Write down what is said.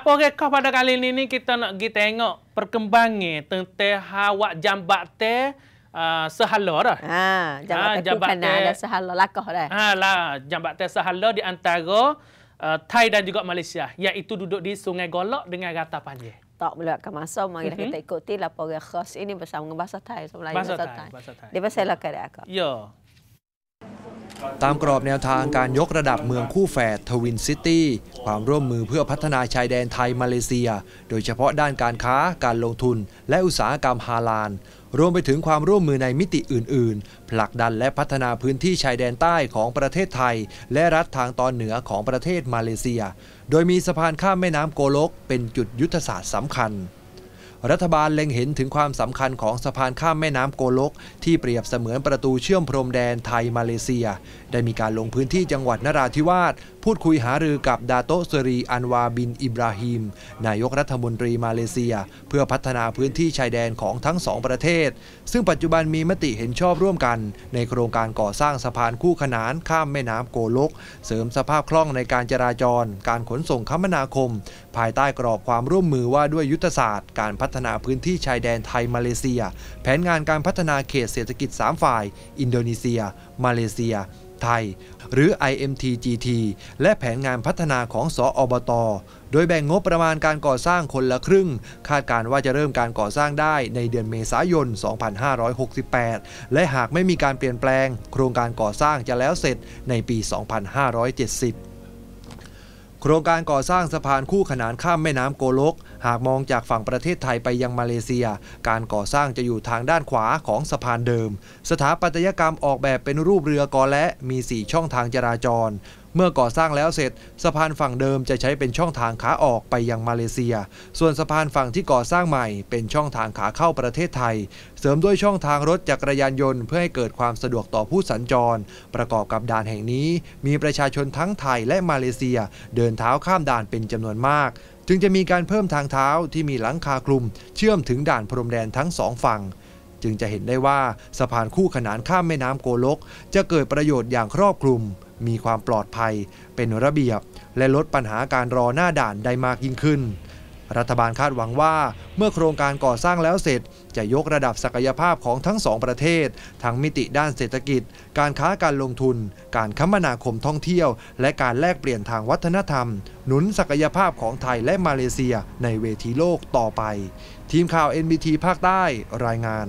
apa rekod pada kali ini ni kita nak pergi tengok perkembangan tentang awak jambak teh uh, sehala dah. Ha, jambak ah, teh ha, sehala lakah dah. Ha, lah, jambak teh sehala di antara uh, Thai dan juga Malaysia iaitu duduk di Sungai Golok dengan Rata Panjang. Tak boleh akan masa, mari uh -huh. kita mhm. ikuti laporan khas ini bersama dengan bahasa Thai. Bahasa, bahasa, Thai, Thai. bahasa Thai. Dia bahasa lakar dia akak. Ya. ตามกรอบแนวทางการยกระดับเมืองคู่แฝดทวินซิตี้ความร่วมมือเพื่อพัฒนาชายแดนไทยมาเลเซีย โดยเฉพาะด้านการค้าการลงทุน และอุตสาหกรรมฮาลาลรวมไปถึงความร่วมมือในมิติอื่น ๆ ผลักดันและพัฒนาพื้นที่ชายแดนใต้ของประเทศไทย และรัฐทางตอนเหนือของประเทศมาเลเซีย โดยมีสะพานข้ามแม่น้ำโกลกเป็นจุดยุทธศาสตร์สำคัญรัฐบาลเล็งเห็นถึงความสำคัญของสะพานข้ามแม่น้ำโกลก ที่เปรียบเสมือนประตูเชื่อมพรมแดนไทยมาเลเซีย ได้มีการลงพื้นที่จังหวัดนราธิวาสพูดคุยหารือกับดาโตสรีอันวาบินอิบราฮิมนายกรัฐมนตรีมาเลเซีย เพื่อพัฒนาพื้นที่ชายแดนของทั้งสองประเทศ ซึ่งปัจจุบันมีมติเห็นชอบร่วมกัน ในโครงการก่อสร้างสะพานคู่ขนานข้ามแม่น้ำโกลก เสริมสภาพคล่องในการจราจร การขนส่งคมนาคม ภายใต้กรอบความร่วมมือว่าด้วยยุทธศาสตร์การพัฒฒนาพื้นที่ชายแดนไทยมาเลเซีย แผนงานการพัฒนาเขตเศรษฐกิจ3ฝ่าย อินโดนีเซีย มาเลเซีย ไทย หรือ IMTGT และแผนงานพัฒนาของสออบต โดยแบ่งงบประมาณการก่อสร้างคนละครึ่ง คาดการว่าจะเริ่มการก่อสร้างได้ในเดือนเมษายน 2568 และหากไม่มีการเปลี่ยนแปลง โครงการก่อสร้างจะแล้วเสร็จในปี 2570โครงการก่อสร้างสะพานคู่ขนานข้ามแม่น้ำโกลก หากมองจากฝั่งประเทศไทยไปยังมาเลเซีย การก่อสร้างจะอยู่ทางด้านขวาของสะพานเดิม สถาปัตยกรรมออกแบบเป็นรูปเรือกอและ มี 4 ช่องทางจราจรเมื่อก่อสร้างแล้วเสร็จ สะพานฝั่งเดิมจะใช้เป็นช่องทางขาออกไปยังมาเลเซีย ส่วนสะพานฝั่งที่ก่อสร้างใหม่ เป็นช่องทางขาเข้าประเทศไทย เสริมด้วยช่องทางรถจักรยานยนต์ เพื่อให้เกิดความสะดวกต่อผู้สัญจร ประกอบกับด่านแห่งนี้มีประชาชนทั้งไทยและมาเลเซีย เดินเท้าข้ามด่านเป็นจำนวนมาก จึงจะมีการเพิ่มทางเท้าที่มีหลังคาคลุม เชื่อมถึงด่านพรมแดนทั้งสองฝั่งจึงจะเห็นได้ว่าสะพานคู่ขนานข้ามแม่น้ำโกลก จะเกิดประโยชน์อย่างครอบคลุมมีความปลอดภัยเป็นระเบียบและลดปัญหาการรอหน้าด่านได้มากยิ่งขึ้น รัฐบาลคาดหวังว่าเมื่อโครงการก่อสร้างแล้วเสร็จจะยกระดับศักยภาพของทั้งสองประเทศ ทั้งมิติด้านเศรษฐกิจ การค้าการลงทุน การคมนาคมท่องเที่ยว และการแลกเปลี่ยนทางวัฒนธรรม หนุนศักยภาพของไทยและมาเลเซียในเวทีโลกต่อไป ทีมข่าว NBT ภาคใต้รายงาน